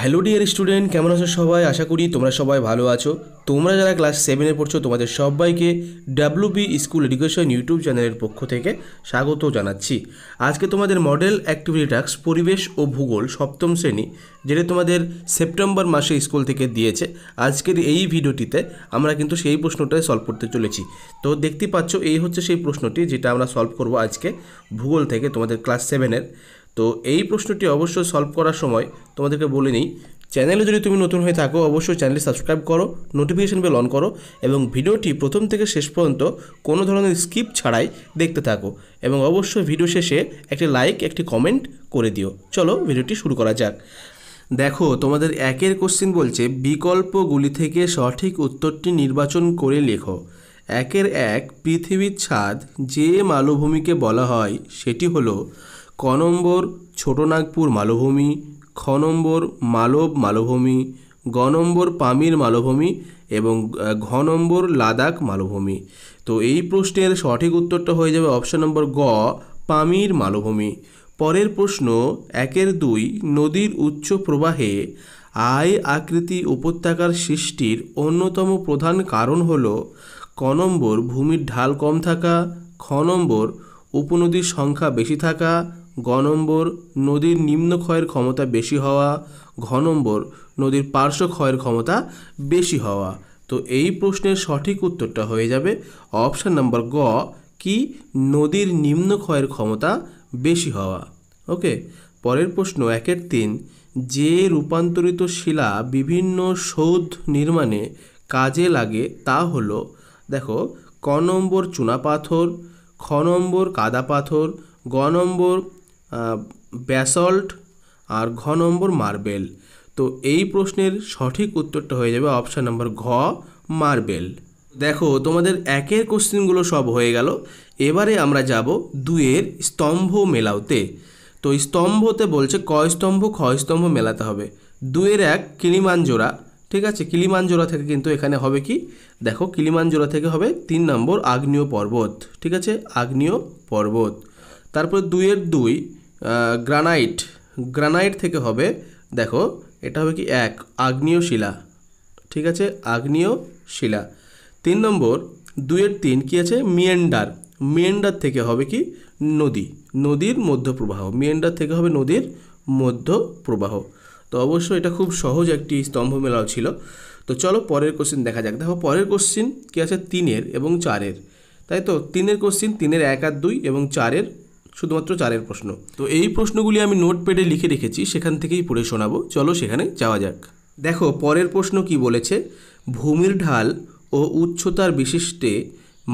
hello dear student কেমন আছো সবাই আশা করি তোমরা সবাই ভালো আছো তোমরা যারা ক্লাস সেভেনে পড়ছো তোমাদের সবাইকে ডাব্লুবি স্কুল এডুকেশন ইউটিউব চ্যানেলের পক্ষ থেকে স্বাগত জানাচ্ছি আজকে তোমাদের মডেল অ্যাক্টিভিটি টাস্ক পরিবেশ ও ভূগোল সপ্তম শ্রেণী যেটা তোমাদের সেপ্টেম্বর মাসে স্কুল থেকে দিয়েছে আজকের এই ভিডিওটিতে আমরা কিন্তু সেই প্রশ্নটাই সলভ করতে চলেছি তো দেখতে পাচ্ছ এই হচ্ছে সেই প্রশ্নটি যেটা আমরা সলভ করব আজকে ভূগোল থেকে তোমাদের ক্লাস সেভেনের তো এই প্রশ্নটি অবশ্যই সলভ করার সময় তোমাদেরকে বলে নিই চ্যানেলে যদি তুমি নতুন হয়ে থাকো অবশ্যই চ্যানেলটি সাবস্ক্রাইব করো নোটিফিকেশান বেল অন করো এবং ভিডিওটি প্রথম থেকে শেষ পর্যন্ত কোনো ধরনের স্কিপ ছাড়াই দেখতে থাকো এবং অবশ্যই ভিডিও শেষে একটি লাইক একটি কমেন্ট করে দিও চলো ভিডিওটি শুরু করা যাক দেখো তোমাদের একের কোশ্চিন বলছে বিকল্পগুলি থেকে সঠিক উত্তরটি নির্বাচন করে লেখো একের এক পৃথিবীর ছাদ যে মালভূমিকে বলা হয় সেটি হলো ক নম্বর ছোটনাগপুর মালভূমি খ নম্বর মালব মালভূমি গ নম্বর পামির মালভূমি এবং ঘ নম্বর লাদাখ মালভূমি তো এই প্রশ্নের সঠিক উত্তরটা হয়ে যাবে অপশন নম্বর গ পামির মালভূমি পরের প্রশ্ন একের দুই নদীর উচ্চ প্রবাহে আয় আকৃতি উপত্যকার সৃষ্টির অন্যতম প্রধান কারণ হল ক নম্বর ভূমির ঢাল কম থাকা খ নম্বর উপনদীর সংখ্যা বেশি থাকা গ নম্বর নদীর নিম্ন ক্ষয়ের ক্ষমতা বেশি হওয়া ঘ নম্বর নদীর পার্শ্ব ক্ষয়ের ক্ষমতা বেশি হওয়া তো এই প্রশ্নের সঠিক উত্তরটা হয়ে যাবে অপশান নাম্বার গ কি নদীর নিম্ন ক্ষয়ের ক্ষমতা বেশি হওয়া ওকে পরের প্রশ্ন একের তিন যে রূপান্তরিত শিলা বিভিন্ন সৌধ নির্মাণে কাজে লাগে তা হল দেখো ক নম্বর চুনাপাথর খ নম্বর কাদা পাথর গ নম্বর ব্যাসল্ট আর ঘ নম্বর মার্বেল তো এই প্রশ্নের সঠিক উত্তরটা হয়ে যাবে অপশান নম্বর ঘ মার্বেল দেখো তোমাদের একের কোশ্চেনগুলো সব হয়ে গেল এবারে আমরা যাব দুয়ের স্তম্ভ মেলাওতে তো স্তম্ভতে বলছে কয় স্তম্ভ খ স্তম্ভ মেলাতে হবে দুয়ের এক কিলিমানজোড়া ঠিক আছে কিলিমানজোড়া থেকে কিন্তু এখানে হবে কি দেখো কিলিমানজোড়া থেকে হবে তিন নম্বর আগ্নেয় পর্বত ঠিক আছে আগ্নেয় পর্বত তারপর দুয়ের দুই গ্রানাইট গ্রানাইট থেকে হবে দেখো এটা হবে কি এক আগ্নেয় শিলা ঠিক আছে আগ্নেয় শিলা তিন নম্বর দুয়ের তিন কি আছে মিয়েন্ডার মিয়েন্ডার থেকে হবে কি নদী নদীর মধ্য প্রবাহ মিয়েন্ডার থেকে হবে নদীর মধ্য প্রবাহ তো অবশ্য এটা খুব সহজ একটি স্তম্ভ মেলাও ছিল তো চলো পরের কোশ্চিন দেখা যাক দেখো পরের কোশ্চিন কী আছে তিনের এবং চারের তাই তো তিনের কোশ্চিন তিনের এক আর দুই এবং চারের শুধুমাত্র চারের প্রশ্ন তো এই প্রশ্নগুলি আমি নোটপ্যাডে লিখে রেখেছি সেখান থেকেই পড়ে শোনাবো চলো সেখানে যাওয়া যাক দেখো পরের প্রশ্ন কি বলেছে ভূমির ঢাল ও উচ্চতার বিশিষ্টে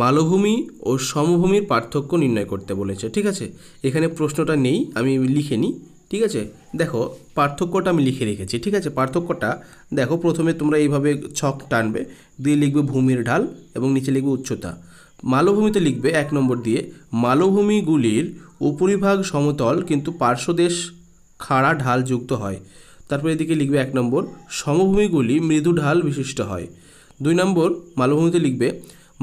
মালভূমি ও সমভূমির পার্থক্য নির্ণয় করতে বলেছে ঠিক আছে এখানে প্রশ্নটা নেই আমি লিখে নিই ঠিক আছে দেখো পার্থক্যটা আমি লিখে রেখেছি ঠিক আছে পার্থক্যটা দেখো প্রথমে তোমরা এইভাবে ছক টানবে দিয়ে লিখবে ভূমির ঢাল এবং নিচে লিখবে উচ্চতা মালভূমিতে লিখবে এক নম্বর দিয়ে মালভূমিগুলির উপরিভাগ সমতল কিন্তু পার্শ্বদেশ খাড়া ঢাল যুক্ত হয় তারপরে এদিকে লিখবে এক নম্বর সমভূমিগুলি মৃদু ঢাল বিশিষ্ট হয় দুই নম্বর মালভূমিতে লিখবে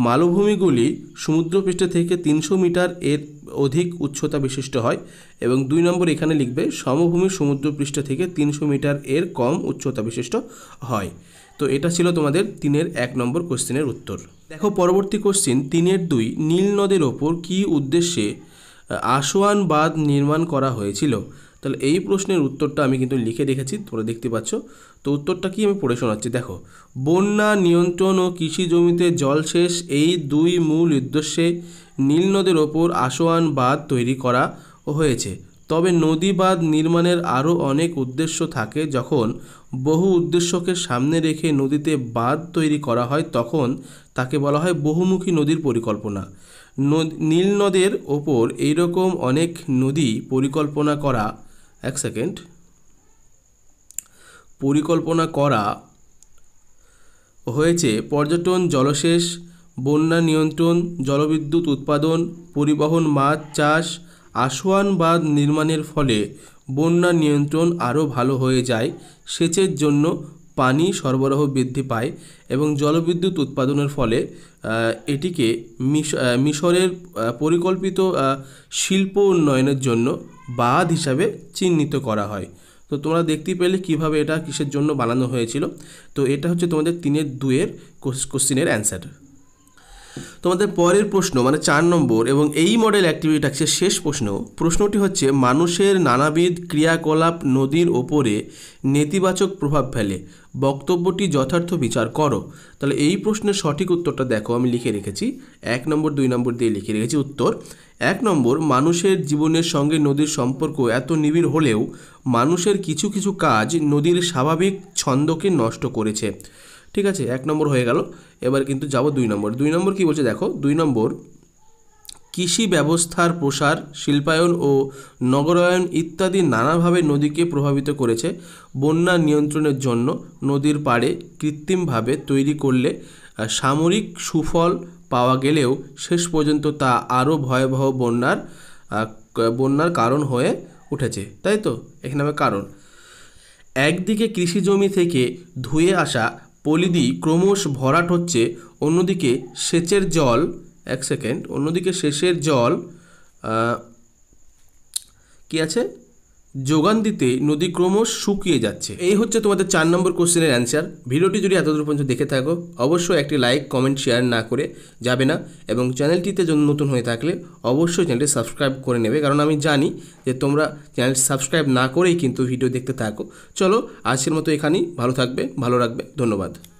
মালভূমিগুলি সমুদ্রপৃষ্ঠ থেকে তিনশো মিটার এর অধিক উচ্চতা বিশিষ্ট হয় এবং দুই নম্বর এখানে লিখবে সমভূমি সমুদ্রপৃষ্ঠ থেকে তিনশো মিটার এর কম উচ্চতা বিশিষ্ট হয় তো এটা ছিল তোমাদের তিনের এক নম্বর কোশ্চেনের উত্তর দেখো পরবর্তী কোশ্চেন তিনের দুই নীল নদের ওপর কী উদ্দেশ্যে আসোয়ান বাঁধ নির্মাণ করা হয়েছিল তাহলে এই প্রশ্নের উত্তরটা আমি কিন্তু লিখে রেখেছি তোমরা দেখতে পাচ্ছ তো উত্তরটা কি আমি পড়ে শোনাচ্ছি দেখো বন্যা নিয়ন্ত্রণ ও কৃষি জমিতে জলসেচ এই দুই মূল উদ্দেশ্যে নীল নদের ওপর আসোয়ান বাঁধ তৈরি করা হয়েছে তবে নদী বাঁধ নির্মাণের আরও অনেক উদ্দেশ্য থাকে যখন বহু উদ্দেশ্যকে সামনে রেখে নদীতে বাঁধ তৈরি করা হয় তখন তাকে বলা হয় বহুমুখী নদীর পরিকল্পনা নীল নদের ওপর এইরকম অনেক নদী পরিকল্পনা করা এক সেকেন্ড পরিকল্পনা করা হয়েছে পর্যটন জলশেষ বন্যা নিয়ন্ত্রণ জলবিদ্যুৎ উৎপাদন পরিবহন মাছ চাষ আসোয়ান বাঁধ নির্মাণের ফলে বন্যা নিয়ন্ত্রণ আরও ভালো হয়ে যায় সেচের জন্য পানি সরবরাহ বৃদ্ধি পায় এবং জলবিদ্যুৎ উৎপাদনের ফলে এটিকে মিশরের পরিকল্পিত শিল্প উন্নয়নের জন্য বাঁধ হিসাবে চিহ্নিত করা হয় তো তোমরা দেখতে পেলে কিভাবে এটা কিসের জন্য বানানো হয়েছিল তো এটা হচ্ছে তোমাদের তিনের দুয়ের কোশ্চিনের অ্যান্সার তোমাদের পরের প্রশ্ন মানে চার নম্বর এবং এই মডেল অ্যাক্টিভিটি ট্যাক্সের শেষ প্রশ্ন প্রশ্নটি হচ্ছে মানুষের নানাবিধ ক্রিয়াকলাপ নদীর ওপরে নেতিবাচক প্রভাব ফেলে বক্তব্যটি যথার্থ বিচার করো তাহলে এই প্রশ্নের সঠিক উত্তরটা দেখো আমি লিখে রেখেছি এক নম্বর দুই নম্বর দিয়ে লিখে রেখেছি উত্তর এক নম্বর মানুষের জীবনের সঙ্গে নদীর সম্পর্ক এত নিবিড় হলেও মানুষের কিছু কিছু কাজ নদীর স্বাভাবিক ছন্দকে নষ্ট করেছে ঠিক আছে এক নম্বর হয়ে গেল এবার কিন্তু যাব দুই নম্বর দুই নম্বর কি বলছে দেখো দুই নম্বর কৃষি ব্যবস্থার প্রসার শিল্পায়ন ও নগরায়ন ইত্যাদি নানাভাবে নদীকে প্রভাবিত করেছে বন্যা নিয়ন্ত্রণের জন্য নদীর পাড়ে কৃত্রিমভাবে তৈরি করলে সামরিক সুফল পাওয়া গেলেও শেষ পর্যন্ত তা আরও ভয়াবহ বন্যার বন্যার কারণ হয়ে উঠেছে তাই তো এখানে কারণ একদিকে কৃষি জমি থেকে ধুয়ে আসা পলিদি ক্রমশ ভরাট হচ্ছে অন্যদিকে সেচের জল এক সেকেন্ড অন্যদিকে সেচের জল কি আছে যোগান দিতে নদী ক্রমশ শুকিয়ে যাচ্ছে এই হচ্ছে তোমাদের চার নম্বর কোশ্চেনের অ্যান্সার ভিডিওটি যদি এতদূর পর্যন্ত দেখে থাকো অবশ্যই একটি লাইক কমেন্ট শেয়ার না করে যাবে না এবং চ্যানেলটিতে যদি নতুন হয়ে থাকলে অবশ্যই চ্যানেলটি সাবস্ক্রাইব করে নেবে কারণ আমি জানি যে তোমরা চ্যানেল সাবস্ক্রাইব না করেই কিন্তু ভিডিও দেখতে থাকো চলো আজকের মতো এখানেই ভালো থাকবে ভালো রাখবে ধন্যবাদ